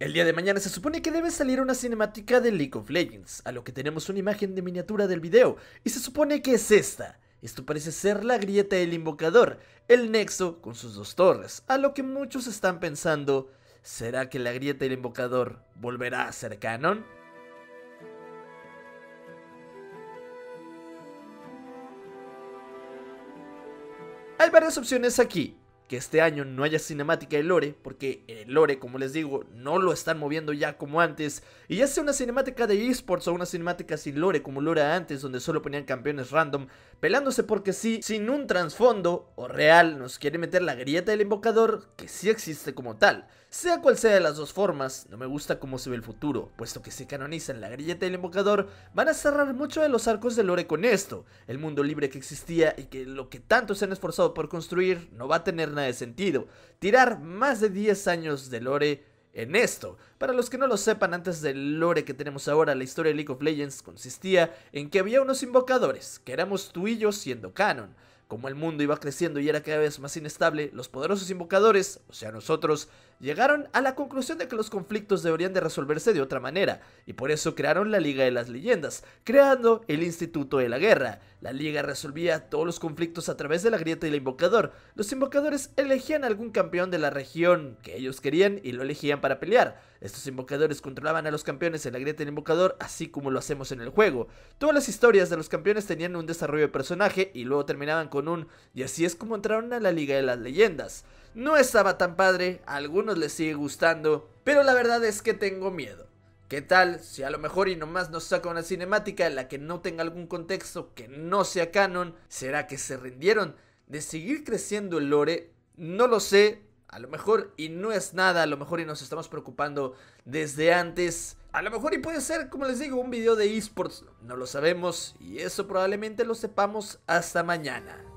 El día de mañana se supone que debe salir una cinemática de League of Legends, a lo que tenemos una imagen de miniatura del video, y se supone que es esta. Esto parece ser la grieta del invocador, el nexo con sus dos torres, a lo que muchos están pensando, ¿será que la grieta del invocador volverá a ser canon? Hay varias opciones aquí, que este año no haya cinemática de Lore, porque el Lore, como les digo, no lo están moviendo ya como antes. Y ya sea una cinemática de esports o una cinemática sin Lore, como lo era antes, donde solo ponían campeones random, pelándose porque sí, sin un trasfondo o real, nos quiere meter la grieta del invocador, que sí existe como tal. Sea cual sea de las dos formas, no me gusta cómo se ve el futuro, puesto que si canonizan la grieta del invocador, van a cerrar mucho de los arcos de Lore con esto. El mundo libre que existía y que lo que tanto se han esforzado por construir no va a tener de sentido, tirar más de 10 años de lore en esto. Para los que no lo sepan, antes del lore que tenemos ahora, la historia de League of Legends consistía en que había unos invocadores, que éramos tú y yo siendo canon. Como el mundo iba creciendo y era cada vez más inestable, los poderosos invocadores, o sea nosotros, llegaron a la conclusión de que los conflictos deberían de resolverse de otra manera, y por eso crearon la Liga de las Leyendas, creando el Instituto de la Guerra. La Liga resolvía todos los conflictos a través de la grieta y el invocador. Los invocadores elegían algún campeón de la región que ellos querían y lo elegían para pelear. Estos invocadores controlaban a los campeones en la grieta del invocador, así como lo hacemos en el juego. Todas las historias de los campeones tenían un desarrollo de personaje y luego terminaban con y así es como entraron a la Liga de las Leyendas. No estaba tan padre, a algunos les sigue gustando, pero la verdad es que tengo miedo. ¿Qué tal si a lo mejor y nomás nos saca una cinemática en la que no tenga algún contexto que no sea canon? ¿Será que se rindieron de seguir creciendo el lore? No lo sé, a lo mejor y no es nada, a lo mejor y nos estamos preocupando desde antes. A lo mejor y puede ser, como les digo, un video de esports, no lo sabemos y eso probablemente lo sepamos hasta mañana.